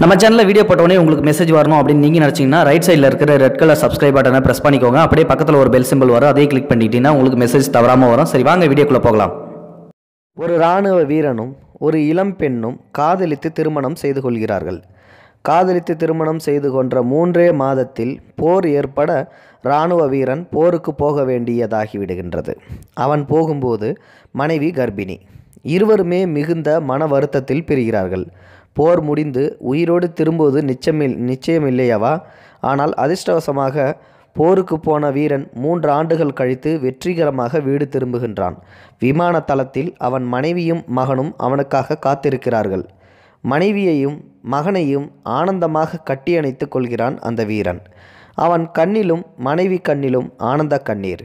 நம்ம சேனலில் வீடியோ போட்டோடனே உங்களுக்கு மெசேஜ் வரணும் அப்படின்னு நீங்கள் நினச்சிங்கன்னா ரைட் சைடில் இருக்கிற ரெட் கலர் சப்ஸ்கிரைப் பட்டனை ப்ரெஸ் பண்ணிக்கோங்க அப்படியே பக்கத்தில் ஒரு பெல் சிம்பிள் வரும் அதே கிளிக் பண்ணிக்கிட்டீங்கன்னா உங்களுக்கு மெசேஜ் தவறாமல் வரும் சரி வாங்க வீடியோக்குள்ளே போகலாம் ஒரு இராணுவ வீரனும் ஒரு இளம் பெண்ணும் காதலித்து திருமணம் செய்து கொள்கிறார்கள் காதலித்து திருமணம் செய்து கொன்ற மூன்றே மாதத்தில் போர் ஏற்பட இராணுவ வீரன் போருக்கு போக வேண்டியதாகிவிடுகின்றது அவன் போகும்போது மனைவி கர்ப்பிணி இருவருமே மிகுந்த மன வருத்தத்தில் பிரிகிறார்கள் போர் முடிந்து உயிரோடு திரும்புவது நிச்சயமில் நிச்சயமில்லையவா ஆனால் அதிர்ஷ்டவசமாக போருக்கு போன வீரன் மூன்று ஆண்டுகள் கழித்து வெற்றிகரமாக வீடு திரும்புகின்றான் விமான தளத்தில் அவன் மனைவியும் மகனும் அவனுக்காக காத்திருக்கிறார்கள் மனைவியையும் மகனையும் ஆனந்தமாக கட்டியணைத்து கொள்கிறான் அந்த வீரன் அவன் கண்ணிலும் மனைவி கண்ணிலும் ஆனந்த கண்ணீர்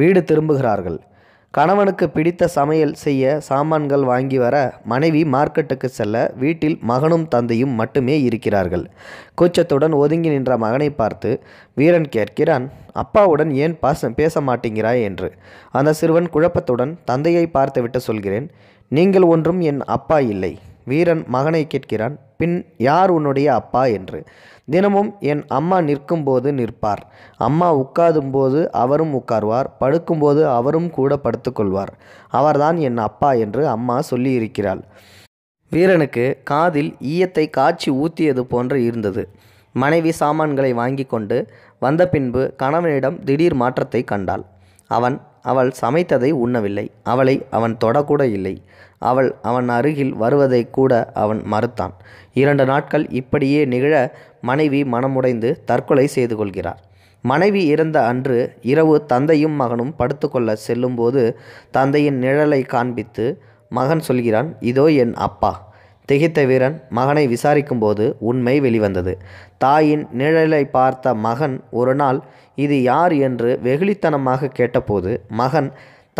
வீடு திரும்புகிறார்கள் கணவனுக்கு பிடித்த சமையல் செய்ய சாமான்கள் வாங்கி வர மனைவி மார்க்கெட்டுக்கு செல்ல வீட்டில் மகனும் தந்தையும் மட்டுமே இருக்கிறார்கள் கூச்சத்துடன் ஒதுங்கி நின்ற மகனை பார்த்து வீரன் கேட்கிறான் அப்பாவுடன் ஏன் பாச பேச மாட்டேங்கிறாய் என்று அந்த சிறுவன் குழப்பத்துடன் தந்தையை பார்த்துவிட்டு சொல்கிறேன் நீங்கள் ஒன்றும் என் அப்பா இல்லை வீரன் மகனை கேட்கிறான் பின் யார் உன்னுடைய அப்பா என்று தினமும் என் அம்மா நிற்கும்போது நிற்பார் அம்மா உட்காரும் போது அவரும் உட்கார்வார் படுக்கும்போது அவரும் கூட படுத்துக்கொள்வார் அவர்தான் என் அப்பா என்று அம்மா சொல்லியிருக்கிறாள் வீரனுக்கு காதில் ஈயத்தை காய்ச்சி ஊத்தியது போன்று இருந்தது மனைவி சாமான்களை வாங்கி கொண்டு வந்த பின்பு கணவனிடம் திடீர் மாற்றத்தை கண்டாள் அவன் அவள் சமைத்ததை உண்ணவில்லை அவளை அவன் தொடக்கூட இல்லை அவள் அவன் அருகில் வருவதை கூட அவன் மறுத்தான் இரண்டு நாட்கள் இப்படியே நிகழ மனைவி மனமுடைந்து தற்கொலை செய்து கொள்கிறார் மனைவி இறந்த அன்று இரவு தந்தையும் மகனும் படுத்துக்கொள்ள செல்லும்போது தந்தையின் நிழலை காண்பித்து மகன் சொல்கிறான் இதோ என் அப்பா திகைத்த வீரன் மகனை விசாரிக்கும்போது உண்மை வெளிவந்தது தாயின் நிழலை பார்த்த மகன் ஒரு நாள் இது யார் என்று வெகுளித்தனமாக கேட்டபோது மகன்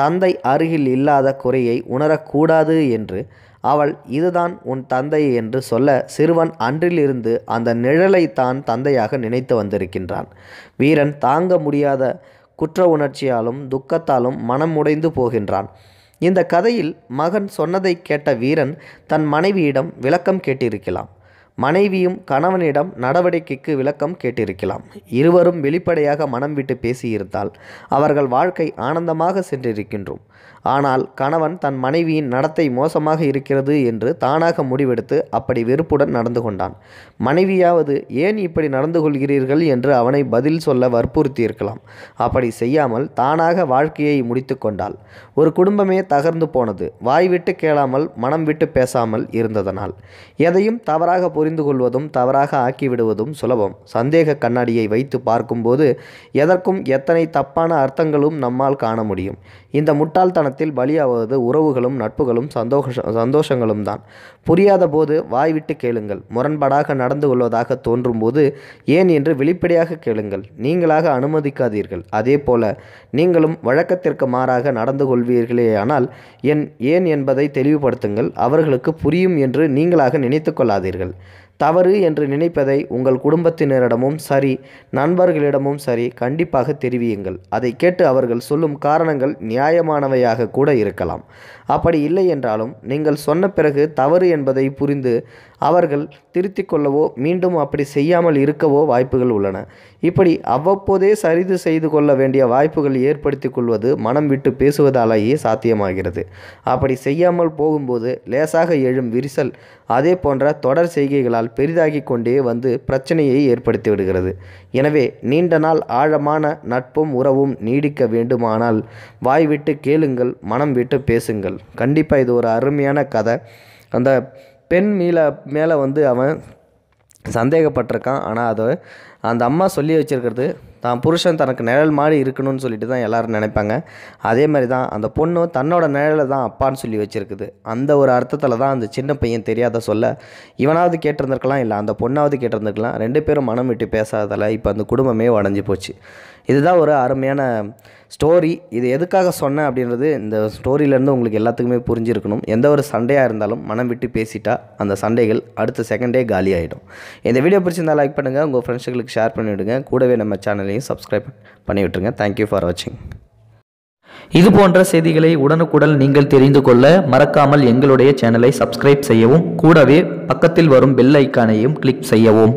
தந்தை அருகில் இல்லாத குறையை உணரக்கூடாது என்று அவள் இதுதான் உன் தந்தை என்று சொல்ல சிறுவன் அன்றிலிருந்து அந்த நிழலை தான் தந்தையாக நினைத்து வந்திருக்கின்றான் வீரன் தாங்க முடியாத குற்ற உணர்ச்சியாலும் துக்கத்தாலும் மனம் உடைந்து போகின்றான் இந்த கதையில் மகன் சொன்னதை கேட்ட வீரன் தன் மனைவியிடம் விளக்கம் கேட்டிருக்கலாம் மனைவியும் கணவனிடம் நடவடிக்கைக்கு விளக்கம் கேட்டிருக்கலாம் இருவரும் வெளிப்படையாக மனம் விட்டு பேசியிருந்தால் அவர்கள் வாழ்க்கை ஆனந்தமாக சென்றிருக்கின்றோம் ஆனால் கணவன் தன் மனைவியின் நடத்தை மோசமாக இருக்கிறது என்று தானாக முடிவெடுத்து அப்படி வெறுப்புடன் நடந்து கொண்டான் மனைவியாவது ஏன் இப்படி நடந்து கொள்கிறீர்கள் என்று அவனை பதில் சொல்ல வற்புறுத்தியிருக்கலாம் அப்படி செய்யாமல் தானாக வாழ்க்கையை முடித்து கொண்டாள் ஒரு குடும்பமே தகர்ந்து போனது வாய்விட்டு கேளாமல் மனம் விட்டு பேசாமல் இருந்ததனால் எதையும் தவறாக புரிந்து கொள்வதும் தவறாக ஆக்கிவிடுவதும் சுலபம் சந்தேக கண்ணாடியை வைத்து பார்க்கும்போது எதற்கும் எத்தனை தப்பான அர்த்தங்களும் நம்மால் காண முடியும் இந்த முட்டாள்தனத்தை காலத்தில் பலியாவது உறவுகளும் நட்புகளும் சந்தோஷ சந்தோஷங்களும் தான் புரியாத போது வாய்விட்டு கேளுங்கள் முரண்பாடாக நடந்து கொள்வதாக தோன்றும் போது ஏன் என்று வெளிப்படையாக கேளுங்கள் நீங்களாக அனுமதிக்காதீர்கள் அதே போல நீங்களும் வழக்கத்திற்கு மாறாக நடந்து கொள்வீர்களேயானால் என் ஏன் என்பதை தெளிவுபடுத்துங்கள் அவர்களுக்கு புரியும் என்று நீங்களாக நினைத்து கொள்ளாதீர்கள் தவறு என்று நினைப்பதை உங்கள் குடும்பத்தினரிடமும் சரி நண்பர்களிடமும் சரி கண்டிப்பாக தெரிவியுங்கள் அதை கேட்டு அவர்கள் சொல்லும் காரணங்கள் நியாயமானவையாக கூட இருக்கலாம் அப்படி இல்லை என்றாலும் நீங்கள் சொன்ன பிறகு தவறு என்பதை புரிந்து அவர்கள் திருத்தி கொள்ளவோ மீண்டும் அப்படி செய்யாமல் இருக்கவோ வாய்ப்புகள் உள்ளன இப்படி அவ்வப்போதே சரிது செய்து கொள்ள வேண்டிய வாய்ப்புகள் ஏற்படுத்தி கொள்வது மனம் விட்டு பேசுவதாலேயே சாத்தியமாகிறது அப்படி செய்யாமல் போகும்போது லேசாக எழும் விரிசல் அதே போன்ற தொடர் செய்கைகளால் நாள் பெரிதாகி கொண்டே வந்து பிரச்சனையை ஏற்படுத்தி விடுகிறது எனவே நீண்ட நாள் ஆழமான நட்பும் உறவும் நீடிக்க வேண்டுமானால் வாய் விட்டு கேளுங்கள் மனம் விட்டு பேசுங்கள் கண்டிப்பாக இது ஒரு அருமையான கதை அந்த பெண் மீள மேலே வந்து அவன் சந்தேகப்பட்டிருக்கான் ஆனால் அதை அந்த அம்மா சொல்லி வச்சுருக்கிறது தான் புருஷன் தனக்கு நிழல் மாதிரி இருக்கணும்னு சொல்லிட்டு தான் எல்லோரும் நினைப்பாங்க அதே மாதிரி தான் அந்த பொண்ணு தன்னோட நிழலை தான் அப்பான்னு சொல்லி வச்சுருக்குது அந்த ஒரு அர்த்தத்தில் தான் அந்த சின்ன பையன் தெரியாத சொல்ல இவனாவது கேட்டிருந்திருக்கலாம் இல்லை அந்த பொண்ணாவது கேட்டிருந்துருக்கலாம் ரெண்டு பேரும் மனம் விட்டு பேசாததால் இப்போ அந்த குடும்பமே உடஞ்சி போச்சு இதுதான் ஒரு அருமையான ஸ்டோரி இது எதுக்காக சொன்னேன் அப்படின்றது இந்த ஸ்டோரியிலேருந்து உங்களுக்கு எல்லாத்துக்குமே புரிஞ்சிருக்கணும் எந்த ஒரு சண்டையாக இருந்தாலும் மனம் விட்டு பேசிட்டா அந்த சண்டைகள் அடுத்த செகண்டே காலி ஆகிடும் இந்த வீடியோ பிடிச்சிருந்தால் லைக் பண்ணுங்கள் உங்கள் ஃப்ரெண்ட்ஸுகளுக்கு ஷேர் பண்ணிவிடுங்க கூடவே நம்ம சேனலையும் சப்ஸ்கிரைப் பண்ணி விட்டுருங்க தேங்க்யூ ஃபார் வாட்சிங் இது போன்ற செய்திகளை உடனுக்குடன் நீங்கள் தெரிந்து கொள்ள மறக்காமல் எங்களுடைய சேனலை சப்ஸ்கிரைப் செய்யவும் கூடவே பக்கத்தில் வரும் பெல் ஐக்கானையும் கிளிக் செய்யவும்